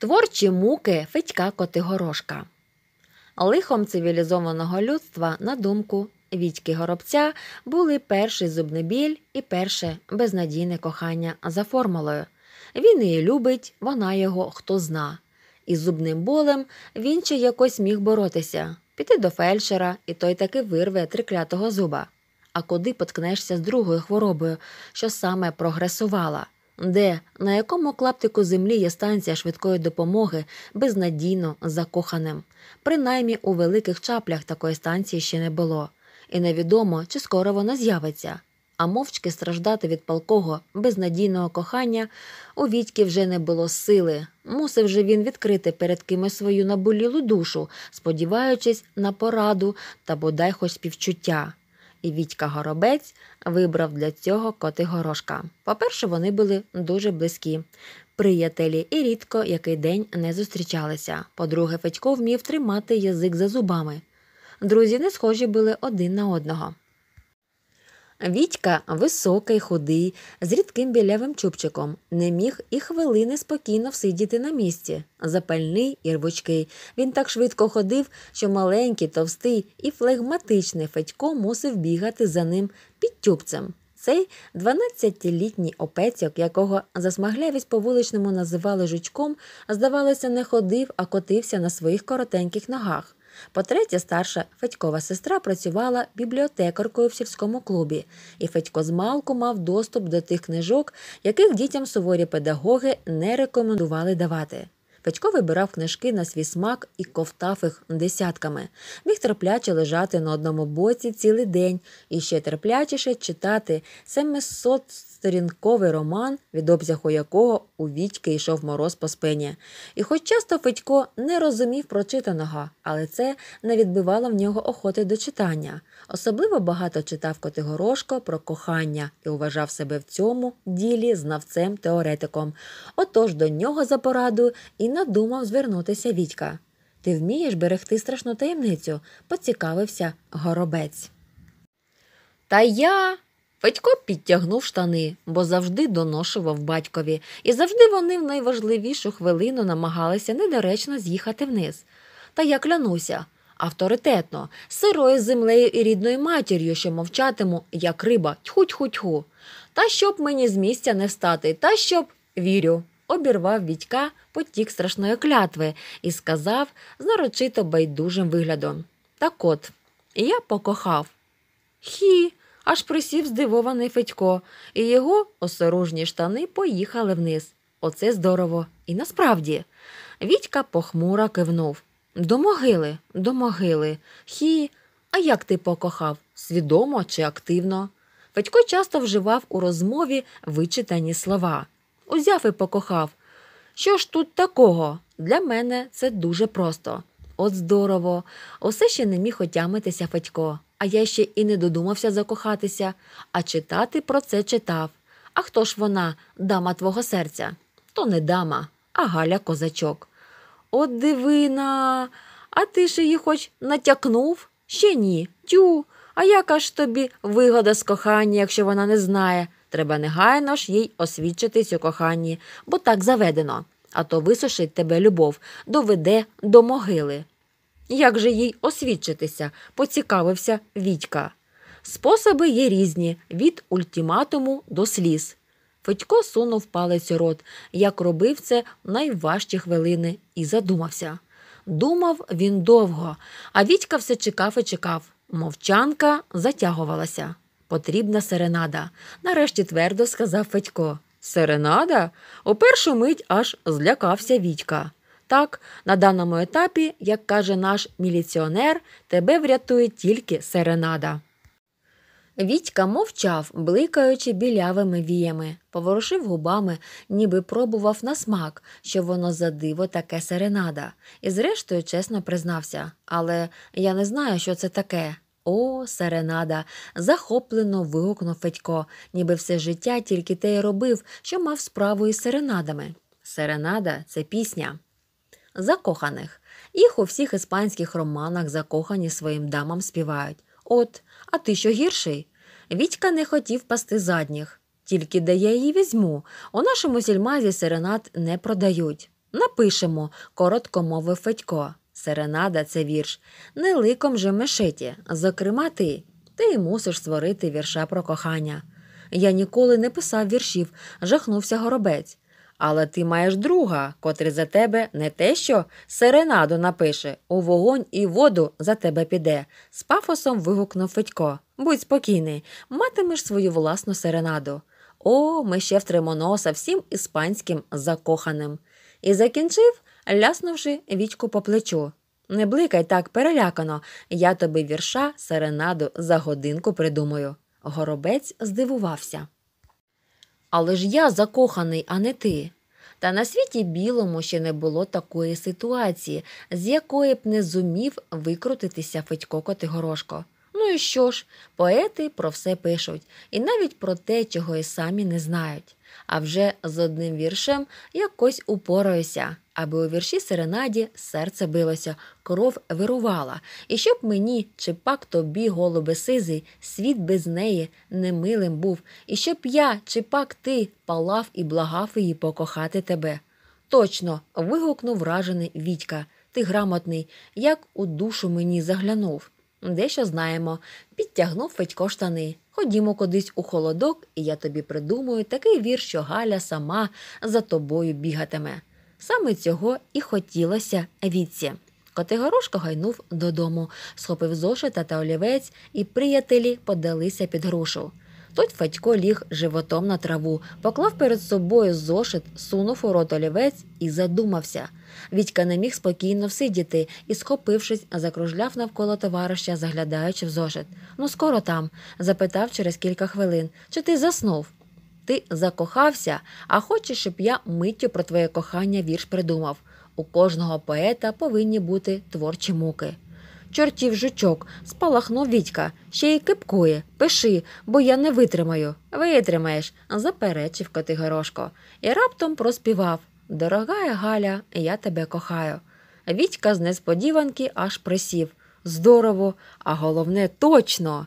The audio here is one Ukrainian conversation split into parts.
Творчі муки Федька Котигорошка. Лихом цивілізованого людства, на думку Вітьки Горобця, були перший зубний біль і перше безнадійне кохання за формулою. Він її любить, вона його хто зна. І зубним болем він ще якось міг боротися, піти до фельдшера, і той таки вирве триклятого зуба. А куди поткнешся з другою хворобою, що саме прогресувала? Де, на якому клаптику землі є станція швидкої допомоги безнадійно закоханим. Принаймні у великих чаплях такої станції ще не було, і невідомо, чи скоро вона з'явиться. А мовчки страждати від палкого, безнадійного кохання у Вітьки вже не було сили. Мусив же він відкрити перед кимось свою наболілу душу, сподіваючись на пораду та бодай хоч співчуття і Вітька Горобець вибрав для цього коти горошка. По-перше, вони були дуже близькі. Приятелі і рідко який день не зустрічалися. По-друге, Федько вмів тримати язик за зубами. Друзі не схожі були один на одного. Вітька високий, худий, з рідким білявим чубчиком, не міг і хвилини спокійно всидіти на місці. Запальний і рвучкий. Він так швидко ходив, що маленький, товстий і флегматичний Федько мусив бігати за ним під тюбцем. Цей 12-літній опецьок, якого засмаглявість по вуличному називали жучком, здавалося, не ходив, а котився на своїх коротеньких ногах. По-третє, старша Федькова сестра працювала бібліотекаркою в сільському клубі, і Федько з малку мав доступ до тих книжок, яких дітям суворі педагоги не рекомендували давати. Федько вибирав книжки на свій смак і ковтав їх десятками. Міг терпляче лежати на одному боці цілий день і ще терплячіше читати 700 сторінковий роман, від обсягу якого у Вітьки йшов мороз по спині. І хоч часто Федько не розумів прочитаного, але це не відбивало в нього охоти до читання. Особливо багато читав Котигорошко про кохання і вважав себе в цьому ділі знавцем-теоретиком. Отож до нього за порадою і надумав звернутися Вітька. Ти вмієш берегти страшну таємницю, поцікавився горобець. Та я Федько підтягнув штани, бо завжди доношував батькові, і завжди вони в найважливішу хвилину намагалися недоречно з'їхати вниз. Та я клянуся авторитетно, сирою землею і рідною матір'ю, що мовчатиму, як риба, тьху-тьху-тьху. Та щоб мені з місця не встати, та щоб вірю. Обірвав Вітька потік страшної клятви і сказав з нарочито байдужим виглядом Так от, я покохав. Хі, аж присів здивований Федько, і його осорожні штани поїхали вниз. Оце здорово. І насправді. Вітька похмуро кивнув. До могили, до могили. Хі, а як ти покохав? Свідомо чи активно? Федько часто вживав у розмові вичитані слова. Узяв і покохав. Що ж тут такого? Для мене це дуже просто. От здорово, усе ще не міг отямитися Федько а я ще і не додумався закохатися, а читати про це читав. А хто ж вона, дама твого серця? То не дама, а Галя козачок. От дивина, а ти ж її хоч натякнув? Ще ні. Тю, а яка ж тобі вигода з кохання, якщо вона не знає? Треба негайно ж їй освідчитись у коханні, бо так заведено. А то висушить тебе любов, доведе до могили. Як же їй освідчитися? поцікавився Відька. Способи є різні від ультиматуму до сліз. Федько сунув палець у рот, як робив це в найважчі хвилини, і задумався. Думав він довго, а Вітька все чекав і чекав. Мовчанка затягувалася. Потрібна серенада, нарешті твердо сказав Федько. Серенада? У першу мить аж злякався Відька. Так, на даному етапі, як каже наш міліціонер, тебе врятує тільки серенада. Вітька мовчав, бликаючи білявими віями, поворушив губами, ніби пробував на смак, що воно за диво таке серенада, і, зрештою, чесно признався, але я не знаю, що це таке. О, серенада! захоплено вигукнув Федько, ніби все життя тільки те й робив, що мав справу із серенадами. Серенада це пісня закоханих. Їх у всіх іспанських романах закохані своїм дамам співають. От, а ти що гірший? Вітька не хотів пасти задніх, тільки де я її візьму. У нашому сільмазі серенад не продають. Напишемо, коротко мовив Федько. Серенада це вірш. Не ликом же мешеті. Зокрема, ти. Ти мусиш створити вірша про кохання. Я ніколи не писав віршів, жахнувся горобець. Але ти маєш друга, котрий за тебе не те що серенаду напише у вогонь і воду за тебе піде. З пафосом вигукнув Федько. Будь спокійний, матимеш свою власну серенаду. О, ми ще втримо носа всім іспанським закоханим. І закінчив, ляснувши вічку по плечу. Не бликай так перелякано, я тобі вірша серенаду за годинку придумаю. Горобець здивувався. Але ж я закоханий, а не ти. Та на світі білому ще не було такої ситуації, з якої б не зумів викрутитися Федько Котигорошко. Ну і що ж, поети про все пишуть, і навіть про те, чого і самі не знають. А вже з одним віршем якось упораюся, аби у вірші серенаді серце билося, кров вирувала, і щоб мені, чи пак тобі, голубе сизий, світ без неї немилим був, і щоб я, чи пак ти палав і благав її покохати тебе. Точно, вигукнув вражений Вітька, ти грамотний, як у душу мені заглянув. Дещо знаємо, підтягнув Федько штани. Ходімо кудись у холодок, і я тобі придумаю такий вір, що Галя сама за тобою бігатиме. Саме цього і хотілося віці. Котигорошко гайнув додому, схопив зошита та олівець, і приятелі подалися під грушу. Тут Федько ліг животом на траву, поклав перед собою зошит, сунув у рот олівець і задумався. Відька не міг спокійно всидіти і, схопившись, закружляв навколо товариша, заглядаючи в зошит. Ну, скоро там? запитав через кілька хвилин. Чи ти заснув? Ти закохався, а хочеш, щоб я миттю про твоє кохання вірш придумав. У кожного поета повинні бути творчі муки чортів жучок, спалахнув Вітька, ще й кипкує, пиши, бо я не витримаю. Витримаєш, заперечив Котигорошко. і раптом проспівав Дорогая Галя, я тебе кохаю. Вітька з несподіванки аж присів. Здорово, а головне, точно.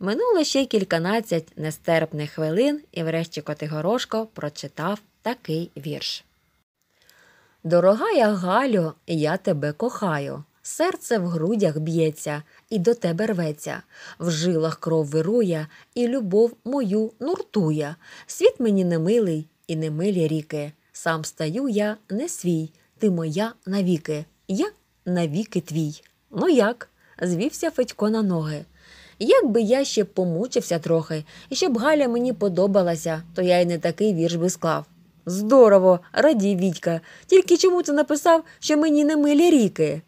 Минуло ще кільканадцять нестерпних хвилин, і врешті Котигорошко прочитав такий вірш. Дорогая Галю, я тебе кохаю. Серце в грудях б'ється і до тебе рветься, в жилах кров вирує, і любов мою нуртує. Світ мені немилий і не милі ріки. Сам стаю я не свій, ти моя навіки, я навіки твій. Ну як? звівся Федько на ноги. Якби я ще помучився трохи, і щоб Галя мені подобалася, то я й не такий вірш би склав. Здорово, радій відька, тільки чому ти написав, що мені не милі ріки?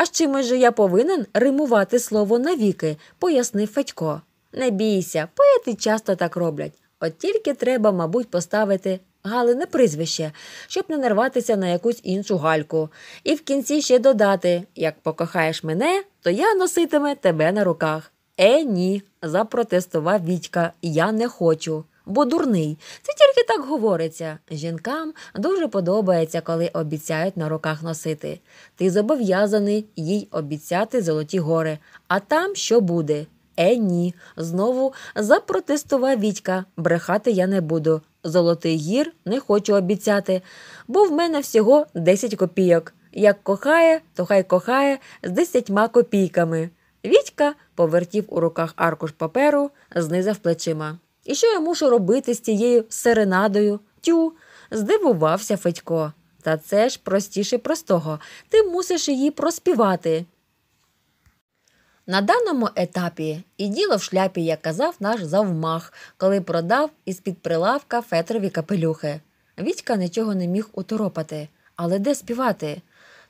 А з чимось же я повинен римувати слово навіки, пояснив Федько. Не бійся, поети часто так роблять. От тільки треба, мабуть, поставити галине прізвище, щоб не нарватися на якусь іншу гальку. І в кінці ще додати як покохаєш мене, то я носитиме тебе на руках. Е, ні, запротестував Вітька, я не хочу бо дурний. Це тільки так говориться. Жінкам дуже подобається, коли обіцяють на руках носити. Ти зобов'язаний їй обіцяти золоті гори, а там що буде? Е, ні. Знову запротестував Вітька. Брехати я не буду. Золотий гір не хочу обіцяти, бо в мене всього 10 копійок. Як кохає, то хай кохає з десятьма копійками. Вітька повертів у руках аркуш паперу, знизав плечима. І що я мушу робити з цією серенадою? Тю, здивувався Федько. Та це ж простіше простого. Ти мусиш її проспівати. На даному етапі і діло в шляпі, як казав наш завмах, коли продав із під прилавка фетрові капелюхи. Вітька нічого не міг уторопати, але де співати?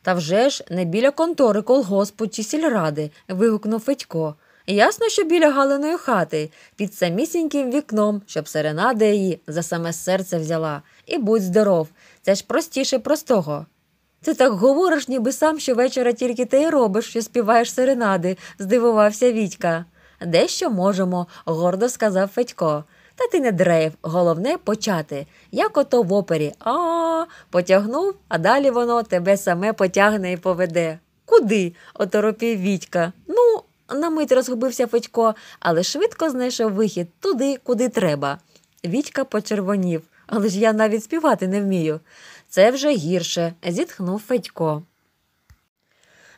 Та вже ж не біля контори колгоспу чи сільради. вигукнув Федько. Ясно, що біля Галиної хати, під самісіньким вікном, щоб серенада її за саме серце взяла. І будь здоров, це ж простіше простого. Ти так говориш, ніби сам щовечора тільки ти й робиш, що співаєш серенади, здивувався Вітька. Дещо можемо, гордо сказав Федько. Та ти не дрейф, головне почати, як ото в опері. А, а потягнув, а далі воно тебе саме потягне і поведе. Куди? оторопів Вітька. Ну, на мить розгубився Федько, але швидко знайшов вихід туди, куди треба. Вітька почервонів, але ж я навіть співати не вмію. Це вже гірше, зітхнув Федько.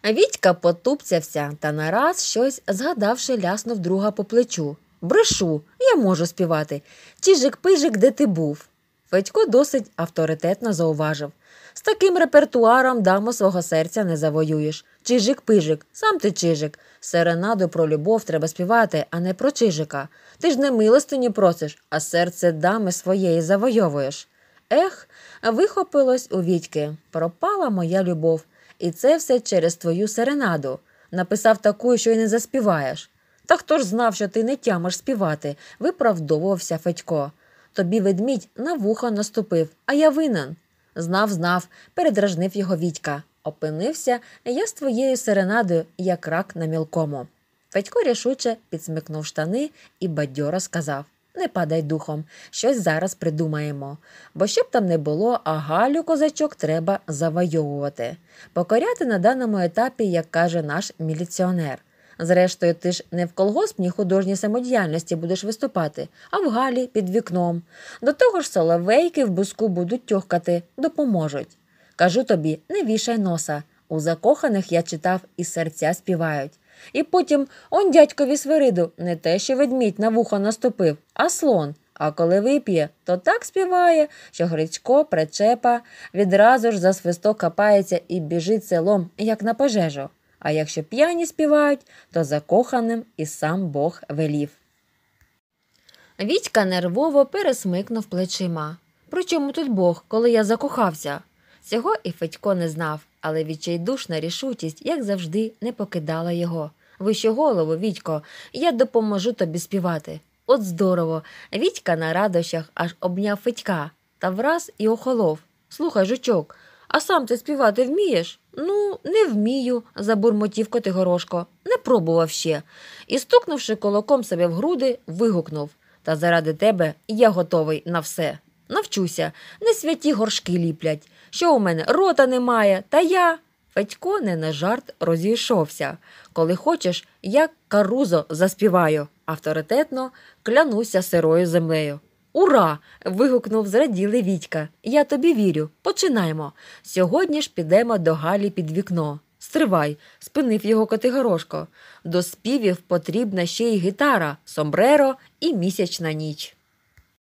Вітька потупцявся та нараз щось, згадавши, ляснув друга по плечу. Брешу, я можу співати. Чижик пижик, де ти був. Федько досить авторитетно зауважив. З таким репертуаром даму свого серця не завоюєш. Чижик пижик, сам ти чижик. Серенаду про любов треба співати, а не про чижика. Ти ж не милостині просиш, а серце дами своєї завойовуєш. Ех, вихопилось у Вітьки. Пропала моя любов. І це все через твою серенаду. Написав таку, що й не заспіваєш. Та хто ж знав, що ти не тямиш співати, виправдовувався Федько. Тобі ведмідь на вуха наступив, а я винен. Знав, знав, передражнив його Вітька. Опинився я з твоєю серенадою, як рак на мілкому. Федько рішуче підсмикнув штани і бадьоро сказав Не падай духом, щось зараз придумаємо. Бо щоб там не було, а Галю козачок треба завойовувати, покоряти на даному етапі, як каже наш міліціонер. Зрештою, ти ж не в колгоспній художній самодіяльності будеш виступати, а в Галі під вікном. До того ж, соловейки в буску будуть тьохкати, допоможуть. Кажу тобі, не вішай носа. У закоханих я читав і серця співають. І потім он дядькові свириду не те, що ведмідь на вухо наступив, а слон. А коли вип'є, то так співає, що Грицько причепа, відразу ж за свисток капається і біжить селом, як на пожежу. А якщо п'яні співають, то закоханим і сам Бог велів. Вітька нервово пересмикнув плечима. При чому тут Бог, коли я закохався? Цього і Федько не знав, але відчайдушна рішучість, як завжди, не покидала його. Вище голову, Вітько, я допоможу тобі співати. От здорово. Відька на радощах аж обняв Федька та враз і охолов. Слухай, жучок, а сам ти співати вмієш? Ну, не вмію, забурмотів Котигорошко. Не пробував ще. І, стукнувши кулаком себе в груди, вигукнув Та заради тебе я готовий на все. Навчуся, не святі горшки ліплять. Що у мене рота немає, та я. Федько не на жарт розійшовся. Коли хочеш, я карузо заспіваю, авторитетно клянуся сирою землею. Ура! вигукнув зраділий Вітька. Я тобі вірю. Починаймо. Сьогодні ж підемо до Галі під вікно. Стривай, спинив його Котигорошко. До співів потрібна ще й гітара, сомбреро і місячна ніч.